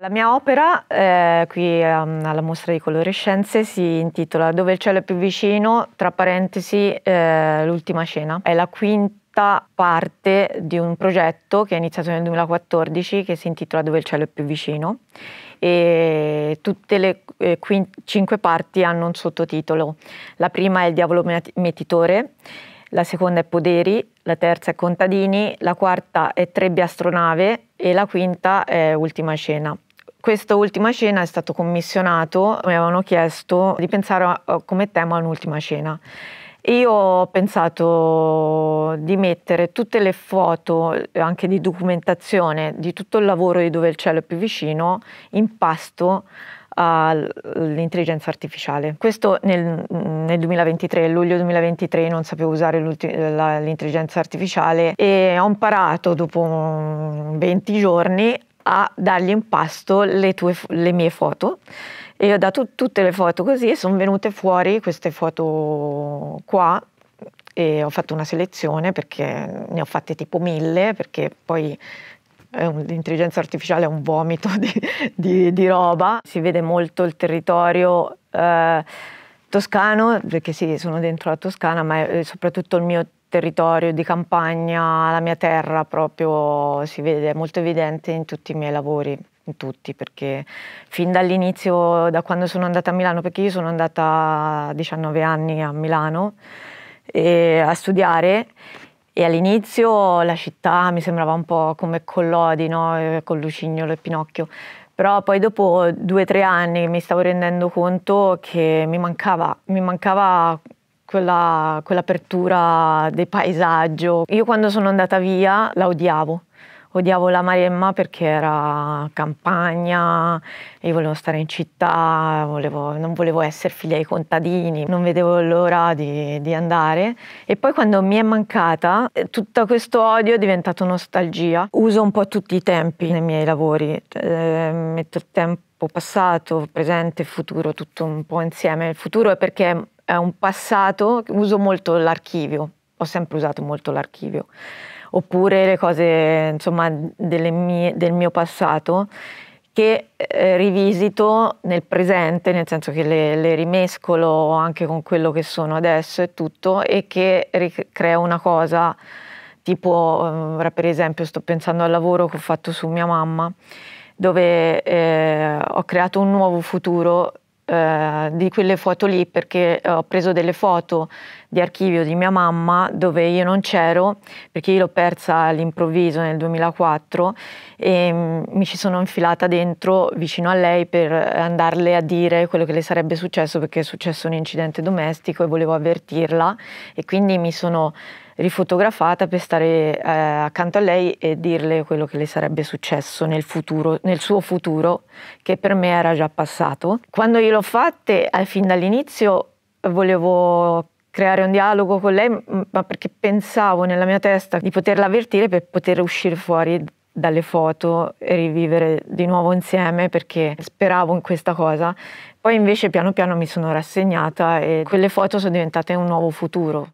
La mia opera, eh, qui um, alla mostra di Colorescenze, si intitola Dove il cielo è più vicino, tra parentesi, eh, l'ultima cena. È la quinta parte di un progetto che è iniziato nel 2014 che si intitola Dove il cielo è più vicino e tutte le eh, cinque parti hanno un sottotitolo. La prima è Il diavolo metitore, la seconda è Poderi, la terza è Contadini, la quarta è trebbia astronave e la quinta è Ultima cena. Questa ultima cena è stato commissionato, mi avevano chiesto di pensare a, eh, come tema a un'ultima cena. Io ho pensato di mettere tutte le foto, eh, anche di documentazione, di tutto il lavoro di dove il cielo è più vicino, in pasto all'intelligenza artificiale. Questo nel, nel 2023, luglio 2023, non sapevo usare la, l'intelligenza artificiale e ho imparato dopo 20 giorni a dargli in pasto le, tue, le mie foto e ho dato tutte le foto così e sono venute fuori queste foto qua e ho fatto una selezione perché ne ho fatte tipo mille perché poi l'intelligenza artificiale è un vomito di, di, di, roba, si vede molto il territorio eh, toscano, perché sì, sono dentro la Toscana, ma è soprattutto il mio territorio territorio di campagna, la mia terra proprio si vede, è molto evidente in tutti i miei lavori, in tutti, perché fin dall'inizio, da quando sono andata a Milano, perché io sono andata a 19 anni a Milano e, a studiare e all'inizio la città mi sembrava un po' come Collodi, no? Eh, con Lucignolo e Pinocchio, però poi dopo due o tre anni mi stavo rendendo conto che mi mancava, mi mancava quella, quell'apertura del paesaggio. Io quando sono andata via la odiavo. Odiavo la Maremma perché era campagna, io volevo stare in città, volevo, non volevo essere figlia dei contadini, non vedevo l'ora di, di andare. E poi quando mi è mancata, eh, tutto questo odio è diventato nostalgia. Uso un po' tutti i tempi nei miei lavori, eh, metto il tempo passato, presente, futuro, tutto un po' insieme. Il futuro è perché è un passato, uso molto l'archivio, ho sempre usato molto l'archivio, oppure le cose insomma, mie, del mio passato che eh, rivisito nel presente, nel senso che le, le, rimescolo anche con quello che sono adesso e tutto, e che ricreo una cosa tipo, eh, ora per esempio sto pensando al lavoro che ho fatto su mia mamma, dove eh, ho creato un nuovo futuro eh, di quelle foto lì perché eh, ho preso delle foto di archivio di mia mamma dove io non c'ero perché io l'ho persa all'improvviso nel 2004 e mm, mi ci sono infilata dentro vicino a lei per andarle a dire quello che le sarebbe successo perché è successo un incidente domestico e volevo avvertirla e quindi mi sono rifotografata per stare eh, accanto a lei e dirle quello che le sarebbe successo nel futuro, nel suo futuro, che per me era già passato. Quando io l'ho fatte, eh, fin dall'inizio volevo creare un dialogo con lei, ma perché pensavo nella mia testa di poterla avvertire per poter uscire fuori dalle foto e rivivere di nuovo insieme perché speravo in questa cosa. Poi invece piano piano mi sono rassegnata e quelle foto sono diventate un nuovo futuro.